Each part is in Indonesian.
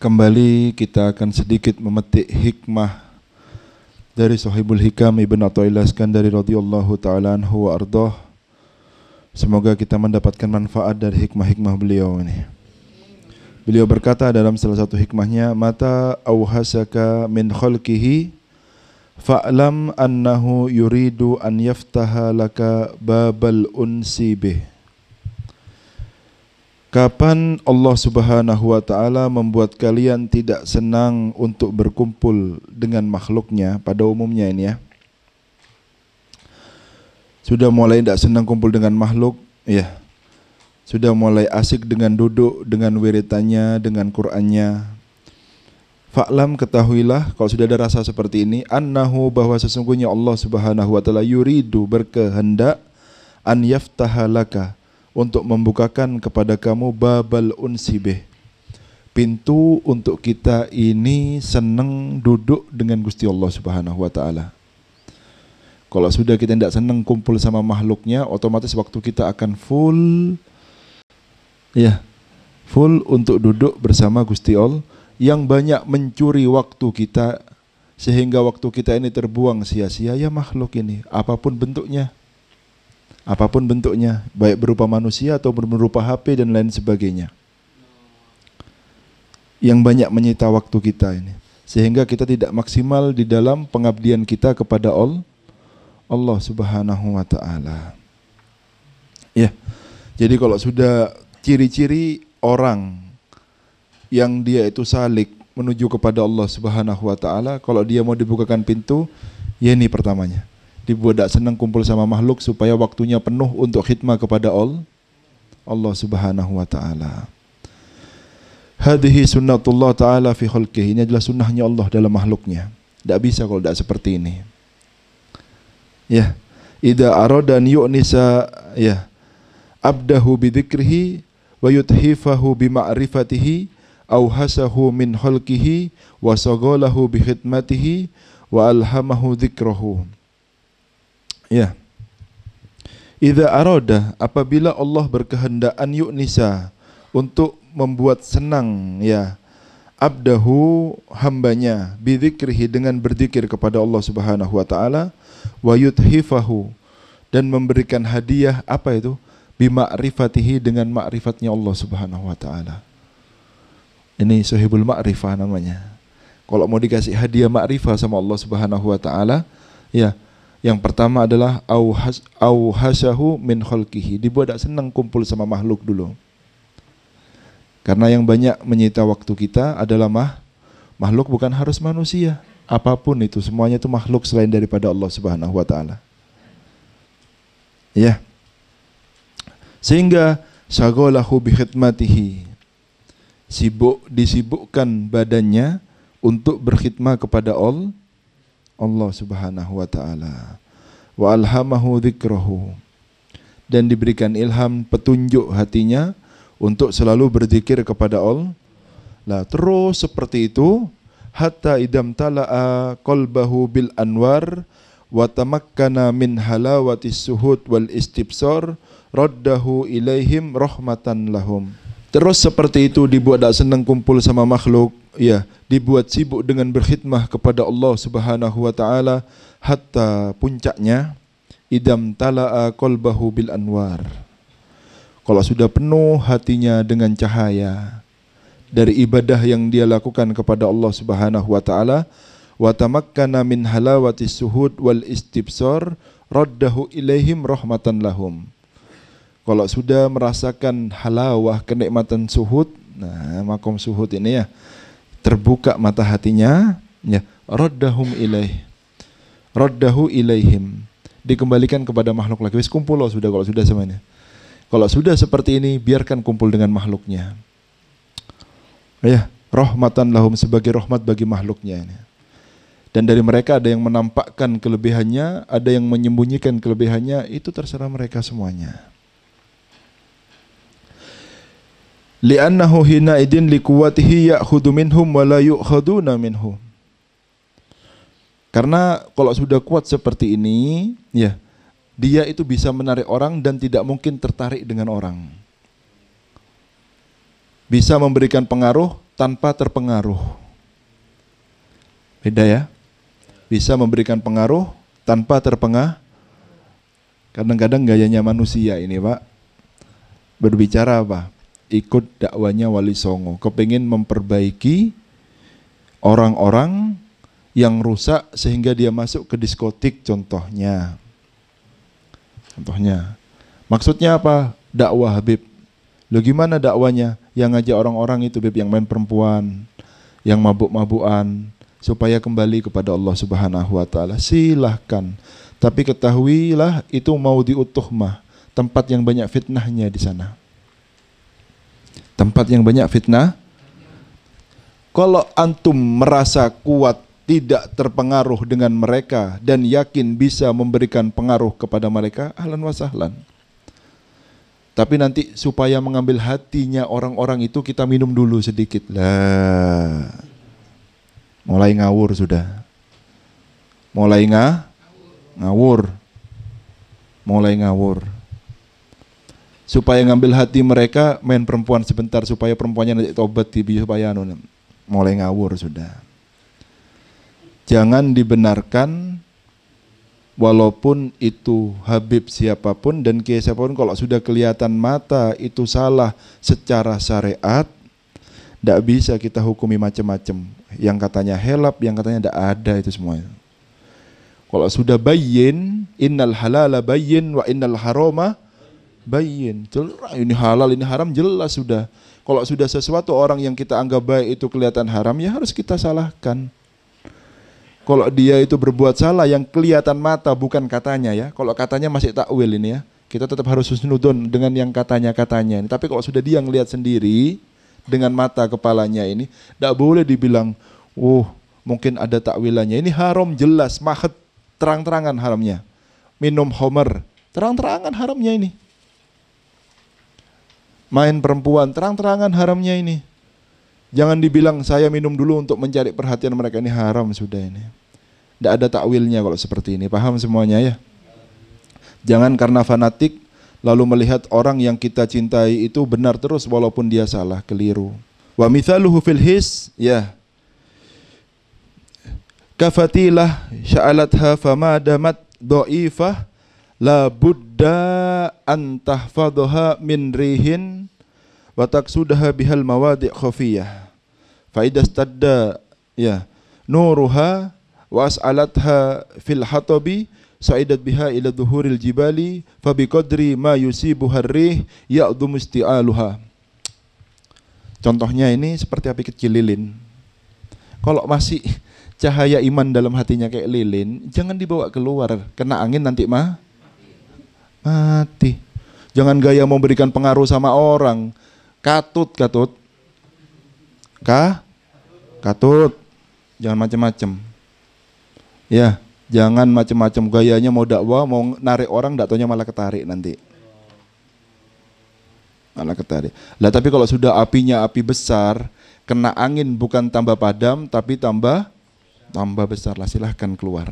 Kembali kita akan sedikit memetik hikmah dari Sahibul Hikam Ibn Atta'illah Skandari radhiyallahu ta'ala anhu wa ardah. Semoga kita mendapatkan manfaat dari hikmah-hikmah beliau ini. Beliau berkata dalam salah satu hikmahnya, Mata awhasaka min khalkihi fa'lam annahu yuridu an yaftaha laka babal unsi bih. Kapan Allah Subhanahu wa taala membuat kalian tidak senang untuk berkumpul dengan makhluknya pada umumnya ini ya? Sudah mulai tidak senang kumpul dengan makhluk, ya. Sudah mulai asik dengan duduk, dengan wiritannya, dengan Qur'annya. Fa'lam ketahuilah kalau sudah ada rasa seperti ini annahu bahwa sesungguhnya Allah Subhanahu wa taala yuridu berkehendak an yaftahalaka untuk membukakan kepada kamu babal unsibeh. Pintu untuk kita ini senang duduk dengan Gusti Allah Subhanahu wa taala. Kalau sudah kita tidak senang kumpul sama makhluknya, otomatis waktu kita akan full ya, full untuk duduk bersama Gusti Allah yang banyak mencuri waktu kita sehingga waktu kita ini terbuang sia-sia ya makhluk ini apapun bentuknya apapun bentuknya, baik berupa manusia atau berupa HP dan lain sebagainya. Yang banyak menyita waktu kita ini. Sehingga kita tidak maksimal di dalam pengabdian kita kepada all, Allah Subhanahu wa taala. Ya. Jadi kalau sudah ciri-ciri orang yang dia itu salik menuju kepada Allah Subhanahu wa taala, kalau dia mau dibukakan pintu, ya ini pertamanya dibuat tak senang kumpul sama makhluk supaya waktunya penuh untuk khidmah kepada All, Allah Subhanahu wa taala. Hadhihi sunnatullah taala fi khalqihi. Ini adalah sunnahnya Allah dalam makhluknya. Tak bisa kalau tidak seperti ini. Ya. Ida aradan yu'nisa ya abdahu bidzikrihi wa yuthifahu bima'rifatihi au min khalqihi wa sagalahu bi khidmatihi wa alhamahu dzikrahu. Ya. Idza arada apabila Allah berkehendak an yu'nisa untuk membuat senang ya abdahu hambanya bidzikrihi dengan berzikir kepada Allah Subhanahu wa taala wa yuthifahu dan memberikan hadiah apa itu bima'rifatihi dengan makrifatnya Allah Subhanahu wa taala. Ini sahibul makrifah namanya. Kalau mau dikasih hadiah makrifah sama Allah Subhanahu wa taala, ya yang pertama adalah auhas, auhasahu min khalqihi. Dibuat tidak senang kumpul sama makhluk dulu. Karena yang banyak menyita waktu kita adalah mah, makhluk bukan harus manusia. Apapun itu semuanya itu makhluk selain daripada Allah Subhanahu wa taala. Ya. Sehingga syagolahu bi khidmatihi. Sibuk disibukkan badannya untuk berkhidmat kepada Allah Allah Subhanahu wa taala. Wa alhamahu dzikrahu. Dan diberikan ilham petunjuk hatinya untuk selalu berzikir kepada Allah. Lah terus seperti itu hatta idam tala'a qalbahu bil anwar wa tamakkana min halawati suhud wal istibsar raddahu ilaihim rahmatan lahum. Terus seperti itu dibuat tak senang kumpul sama makhluk, ya, dibuat sibuk dengan berkhidmah kepada Allah Subhanahu wa taala hatta puncaknya idam tala'a qalbahu bil anwar. Kalau sudah penuh hatinya dengan cahaya dari ibadah yang dia lakukan kepada Allah Subhanahu wa taala, wa tamakkana min halawati suhud wal istibsar raddahu ilaihim rahmatan lahum kalau sudah merasakan halawah kenikmatan suhud, nah makom suhud ini ya terbuka mata hatinya, ya raddahum ilaih. Raddahu ilaihim. Dikembalikan kepada makhluk lagi. Wis kumpul loh sudah kalau sudah semuanya. Kalau sudah seperti ini, biarkan kumpul dengan makhluknya. Ya, rahmatan lahum sebagai rahmat bagi makhluknya ini. Dan dari mereka ada yang menampakkan kelebihannya, ada yang menyembunyikan kelebihannya, itu terserah mereka semuanya. li'annahu hina idin liquwatihi ya'khudhu minhum wa la yu'khaduna minhu karena kalau sudah kuat seperti ini ya dia itu bisa menarik orang dan tidak mungkin tertarik dengan orang bisa memberikan pengaruh tanpa terpengaruh beda ya bisa memberikan pengaruh tanpa terpengaruh kadang-kadang gayanya manusia ini pak berbicara apa ikut dakwanya Wali Songo, kepengen memperbaiki orang-orang yang rusak sehingga dia masuk ke diskotik contohnya. Contohnya. Maksudnya apa? Dakwah Habib. Lo gimana dakwanya? Yang ngajak orang-orang itu Habib yang main perempuan, yang mabuk-mabuan supaya kembali kepada Allah Subhanahu wa taala. Silahkan. Tapi ketahuilah itu mau diutuh mah tempat yang banyak fitnahnya di sana. Tempat yang banyak fitnah. Kalau antum merasa kuat tidak terpengaruh dengan mereka dan yakin bisa memberikan pengaruh kepada mereka, ahlan wa sahlan. Tapi nanti supaya mengambil hatinya orang-orang itu kita minum dulu sedikit. Lah. Mulai ngawur sudah. Mulai ngawur. Mulai ngawur supaya ngambil hati mereka main perempuan sebentar supaya perempuannya nanti tobat tibi supaya anu mulai ngawur sudah. Jangan dibenarkan walaupun itu Habib siapapun dan kiai siapapun kalau sudah kelihatan mata itu salah secara syariat tidak bisa kita hukumi macam-macam. Yang katanya helap, yang katanya tidak ada itu semuanya. Kalau sudah bayin, innal halala bayin wa innal haroma bayin ini halal ini haram jelas sudah kalau sudah sesuatu orang yang kita anggap baik itu kelihatan haram ya harus kita salahkan kalau dia itu berbuat salah yang kelihatan mata bukan katanya ya kalau katanya masih takwil ini ya kita tetap harus husnudon dengan yang katanya-katanya ini. Tapi kalau sudah dia ngelihat sendiri dengan mata kepalanya ini, tidak boleh dibilang, oh mungkin ada takwilannya. Ini haram jelas, mahet terang-terangan haramnya. Minum homer, terang-terangan haramnya ini main perempuan, terang-terangan haramnya ini. Jangan dibilang saya minum dulu untuk mencari perhatian mereka ini haram sudah ini. Tidak ada takwilnya kalau seperti ini. Paham semuanya ya? Jangan karena fanatik lalu melihat orang yang kita cintai itu benar terus walaupun dia salah, keliru. Wa mithaluhu fil his, ya. Kafatilah sya'alatha famadamat do'ifah la budda an tahfadhaha min rihin wa taksudaha bihal mawadi' khafiyah fa idastadda ya nuruha wa as'alatha fil hatabi sa'idat biha ila dhuhuril jibali fa biqadri ma yusibu harrih ya'dhu musti'aluha Contohnya ini seperti api kecil lilin. Kalau masih cahaya iman dalam hatinya kayak lilin, jangan dibawa keluar, kena angin nanti mah mati. Jangan gaya memberikan pengaruh sama orang. Katut, katut. Kah? Katut. Jangan macam-macam. Ya, jangan macam-macam gayanya mau dakwah, mau narik orang, dakwanya malah ketarik nanti. Malah ketarik. Lah tapi kalau sudah apinya api besar, kena angin bukan tambah padam, tapi tambah tambah besar lah silahkan keluar.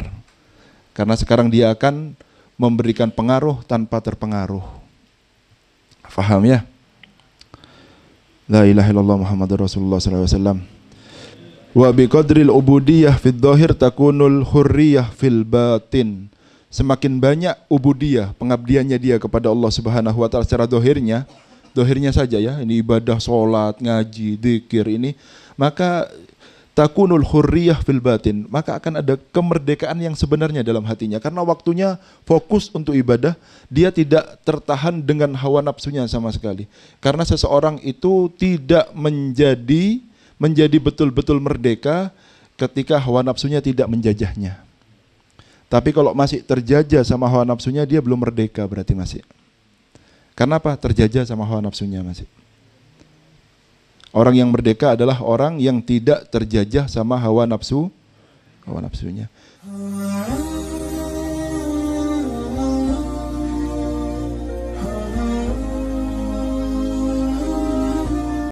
Karena sekarang dia akan memberikan pengaruh tanpa terpengaruh. Faham ya? La ilaha illallah Muhammadur Rasulullah sallallahu alaihi wasallam. Wa ubudiyah fid dhahir takunul hurriyah fil batin. Semakin banyak ubudiyah, pengabdiannya dia kepada Allah Subhanahu wa taala secara dohirnya, dohirnya saja ya, ini ibadah, salat, ngaji, zikir ini, maka takunul hurriyah fil batin, maka akan ada kemerdekaan yang sebenarnya dalam hatinya karena waktunya fokus untuk ibadah, dia tidak tertahan dengan hawa nafsunya sama sekali. Karena seseorang itu tidak menjadi menjadi betul-betul merdeka ketika hawa nafsunya tidak menjajahnya. Tapi kalau masih terjajah sama hawa nafsunya dia belum merdeka berarti masih. Karena apa? Terjajah sama hawa nafsunya masih. Orang yang merdeka adalah orang yang tidak terjajah sama hawa nafsu, hawa nafsunya.